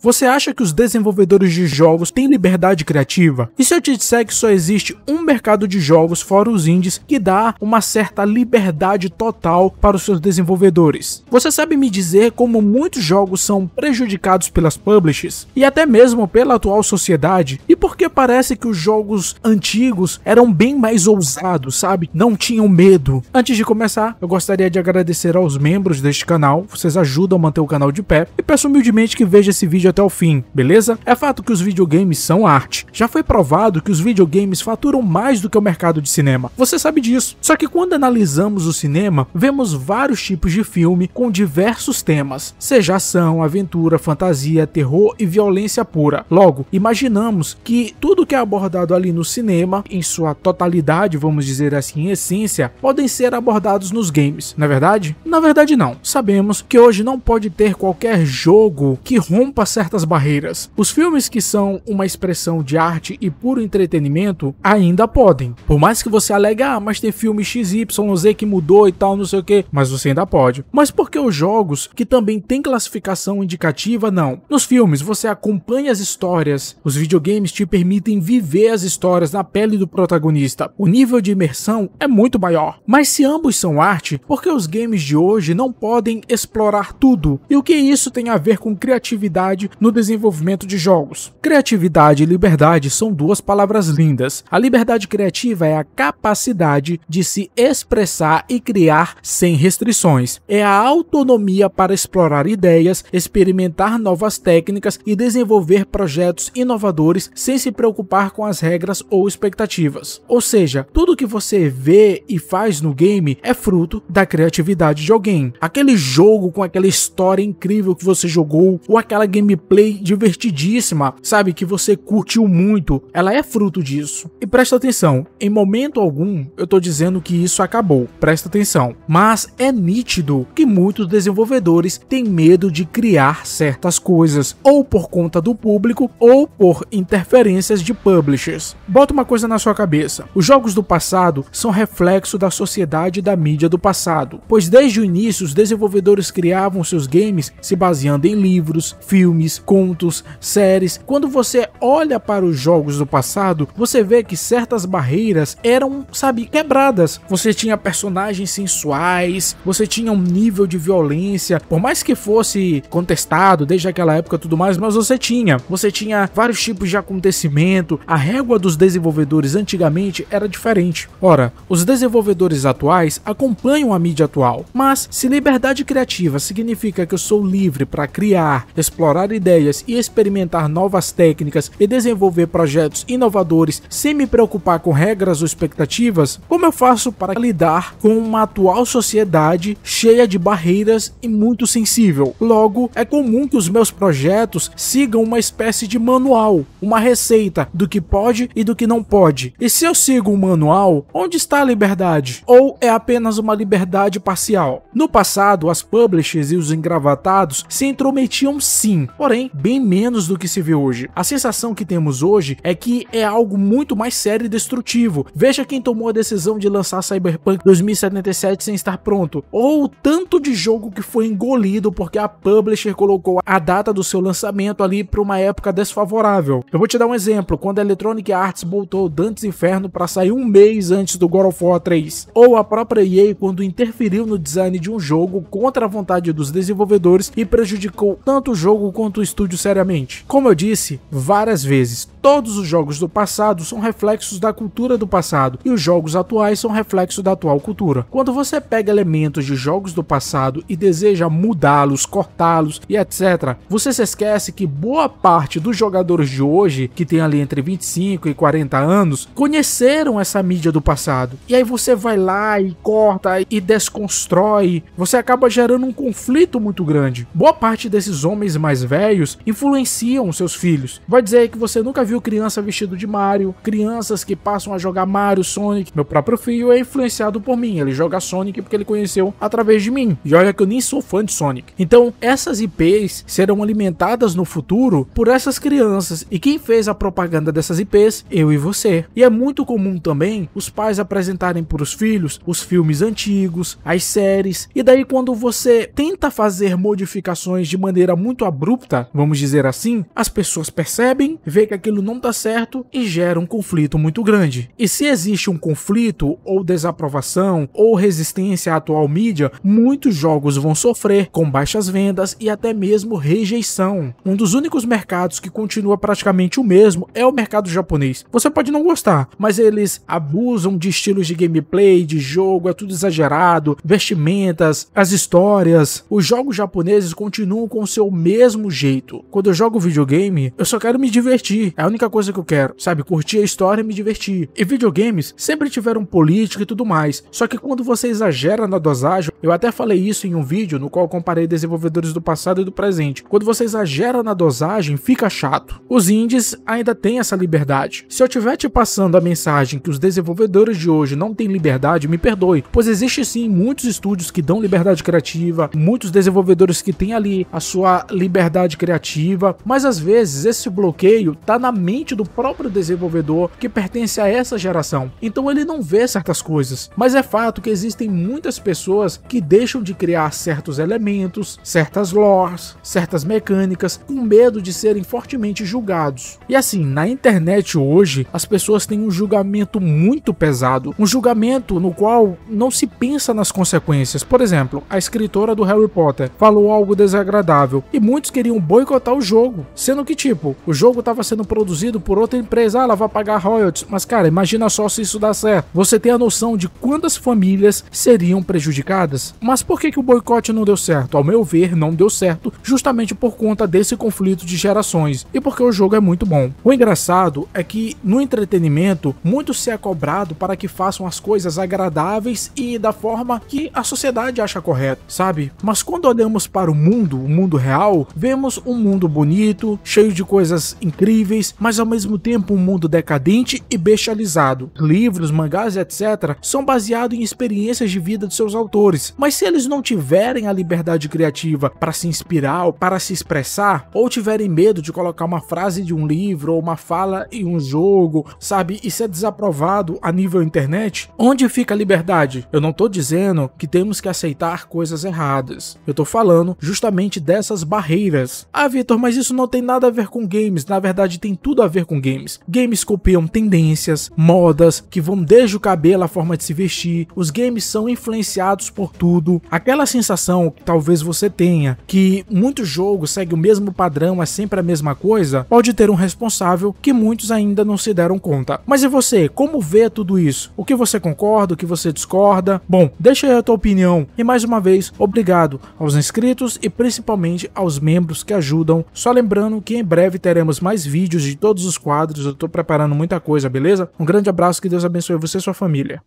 Você acha que os desenvolvedores de jogos têm liberdade criativa? E se eu te disser que só existe um mercado de jogos, fora os indies, que dá uma certa liberdade total para os seus desenvolvedores? Você sabe me dizer como muitos jogos são prejudicados pelas publishers e até mesmo pela atual sociedade? E por que parece que os jogos antigos eram bem mais ousados, sabe? Não tinham medo. Antes de começar, eu gostaria de agradecer aos membros deste canal, vocês ajudam a manter o canal de pé e peço humildemente que veja esse vídeo vídeo até o fim, beleza? É fato que os videogames são arte. Já foi provado que os videogames faturam mais do que o mercado de cinema. Você sabe disso. Só que quando analisamos o cinema, vemos vários tipos de filme com diversos temas, seja ação, aventura, fantasia, terror e violência pura. Logo, imaginamos que tudo que é abordado ali no cinema, em sua totalidade, vamos dizer assim, em essência, podem ser abordados nos games, não é verdade? Na verdade não. Sabemos que hoje não pode ter qualquer jogo que rompa certas barreiras. Os filmes que são uma expressão de arte e puro entretenimento ainda podem. Por mais que você alegue, ah, mas tem filme XYZ que mudou e tal, não sei o que, mas você ainda pode. Mas por que os jogos, que também tem classificação indicativa, não. Nos filmes você acompanha as histórias, os videogames te permitem viver as histórias na pele do protagonista. O nível de imersão é muito maior. Mas se ambos são arte, por que os games de hoje não podem explorar tudo? E o que isso tem a ver com criatividade? no desenvolvimento de jogos. Criatividade e liberdade são duas palavras lindas. A liberdade criativa é a capacidade de se expressar e criar sem restrições. É a autonomia para explorar ideias, experimentar novas técnicas e desenvolver projetos inovadores sem se preocupar com as regras ou expectativas. Ou seja, tudo que você vê e faz no game é fruto da criatividade de alguém. Aquele jogo com aquela história incrível que você jogou ou aquela game gameplay divertidíssima, sabe? Que você curtiu muito. Ela é fruto disso. E presta atenção, em momento algum eu tô dizendo que isso acabou. Presta atenção. Mas é nítido que muitos desenvolvedores têm medo de criar certas coisas, ou por conta do público, ou por interferências de publishers. Bota uma coisa na sua cabeça: os jogos do passado são reflexo da sociedade e da mídia do passado, pois desde o início os desenvolvedores criavam seus games se baseando em livros, filmes filmes, contos, séries. Quando você olha para os jogos do passado, você vê que certas barreiras eram, sabe, quebradas. Você tinha personagens sensuais, você tinha um nível de violência, por mais que fosse contestado desde aquela época tudo mais, mas você tinha. Você tinha vários tipos de acontecimento. A régua dos desenvolvedores antigamente era diferente. Ora, os desenvolvedores atuais acompanham a mídia atual, mas se liberdade criativa significa que eu sou livre para criar, explorar explorar ideias e experimentar novas técnicas e desenvolver projetos inovadores sem me preocupar com regras ou expectativas? Como eu faço para lidar com uma atual sociedade cheia de barreiras e muito sensível? Logo, é comum que os meus projetos sigam uma espécie de manual, uma receita do que pode e do que não pode. E se eu sigo o um manual, onde está a liberdade? Ou é apenas uma liberdade parcial? No passado, as publishers e os engravatados se intrometiam sim, porém bem menos do que se vê hoje. A sensação que temos hoje é que é algo muito mais sério e destrutivo. Veja quem tomou a decisão de lançar Cyberpunk 2077 sem estar pronto, ou o tanto de jogo que foi engolido porque a publisher colocou a data do seu lançamento ali para uma época desfavorável. Eu vou te dar um exemplo, quando a Electronic Arts botou Dantes Inferno para sair um mês antes do God of War 3, ou a própria EA quando interferiu no design de um jogo contra a vontade dos desenvolvedores e prejudicou tanto o jogo quanto o estúdio seriamente. Como eu disse várias vezes, todos os jogos do passado são reflexos da cultura do passado e os jogos atuais são reflexo da atual cultura. Quando você pega elementos de jogos do passado e deseja mudá-los, cortá-los e etc, você se esquece que boa parte dos jogadores de hoje, que tem ali entre 25 e 40 anos, conheceram essa mídia do passado. E aí você vai lá e corta e desconstrói, você acaba gerando um conflito muito grande. Boa parte desses homens mais velhos influenciam seus filhos. Vai dizer que você nunca viu criança vestido de Mario, crianças que passam a jogar Mario, Sonic. Meu próprio filho é influenciado por mim, ele joga Sonic porque ele conheceu através de mim. E olha que eu nem sou fã de Sonic. Então, essas IPs serão alimentadas no futuro por essas crianças. E quem fez a propaganda dessas IPs? Eu e você. E é muito comum também os pais apresentarem para os filhos os filmes antigos, as séries. E daí, quando você tenta fazer modificações de maneira muito abrupta, corrupta, vamos dizer assim, as pessoas percebem, vê que aquilo não está certo e gera um conflito muito grande. E se existe um conflito ou desaprovação ou resistência à atual mídia, muitos jogos vão sofrer com baixas vendas e até mesmo rejeição. Um dos únicos mercados que continua praticamente o mesmo é o mercado japonês. Você pode não gostar, mas eles abusam de estilos de gameplay, de jogo, é tudo exagerado, vestimentas, as histórias. Os jogos japoneses continuam com o seu mesmo jeito. Quando eu jogo videogame, eu só quero me divertir. É a única coisa que eu quero, sabe? Curtir a história e me divertir. E videogames sempre tiveram política e tudo mais. Só que quando você exagera na dosagem, eu até falei isso em um vídeo no qual comparei desenvolvedores do passado e do presente. Quando você exagera na dosagem, fica chato. Os indies ainda têm essa liberdade. Se eu estiver te passando a mensagem que os desenvolvedores de hoje não têm liberdade, me perdoe, pois existe sim muitos estúdios que dão liberdade criativa, muitos desenvolvedores que têm ali a sua liberdade liberdade criativa, mas às vezes esse bloqueio tá na mente do próprio desenvolvedor que pertence a essa geração. Então ele não vê certas coisas, mas é fato que existem muitas pessoas que deixam de criar certos elementos, certas lores, certas mecânicas com medo de serem fortemente julgados. E assim, na internet hoje, as pessoas têm um julgamento muito pesado, um julgamento no qual não se pensa nas consequências. Por exemplo, a escritora do Harry Potter falou algo desagradável e muitos queriam um boicotar o jogo. Sendo que, tipo, o jogo estava sendo produzido por outra empresa, ah, ela vai pagar royalties. Mas, cara, imagina só se isso dá certo. Você tem a noção de quantas famílias seriam prejudicadas? Mas por que, que o boicote não deu certo? Ao meu ver, não deu certo, justamente por conta desse conflito de gerações e porque o jogo é muito bom. O engraçado é que no entretenimento, muito se é cobrado para que façam as coisas agradáveis e da forma que a sociedade acha correto, sabe? Mas quando olhamos para o mundo, o mundo real, vê Vemos um mundo bonito, cheio de coisas incríveis, mas ao mesmo tempo um mundo decadente e bestializado. Livros, mangás, etc. são baseados em experiências de vida de seus autores, mas se eles não tiverem a liberdade criativa para se inspirar ou para se expressar, ou tiverem medo de colocar uma frase de um livro ou uma fala em um jogo, sabe, e ser desaprovado a nível internet, onde fica a liberdade? Eu não estou dizendo que temos que aceitar coisas erradas. Eu estou falando justamente dessas barreiras ah, Vitor, mas isso não tem nada a ver com games. Na verdade, tem tudo a ver com games. Games copiam tendências, modas, que vão desde o cabelo à forma de se vestir. Os games são influenciados por tudo. Aquela sensação que talvez você tenha que muitos jogos seguem o mesmo padrão, é sempre a mesma coisa, pode ter um responsável que muitos ainda não se deram conta. Mas e você? Como vê tudo isso? O que você concorda? O que você discorda? Bom, deixa aí a tua opinião. E mais uma vez, obrigado aos inscritos e principalmente aos membros que ajudam. Só lembrando que em breve teremos mais vídeos de todos os quadros, eu tô preparando muita coisa, beleza? Um grande abraço, que Deus abençoe você e sua família.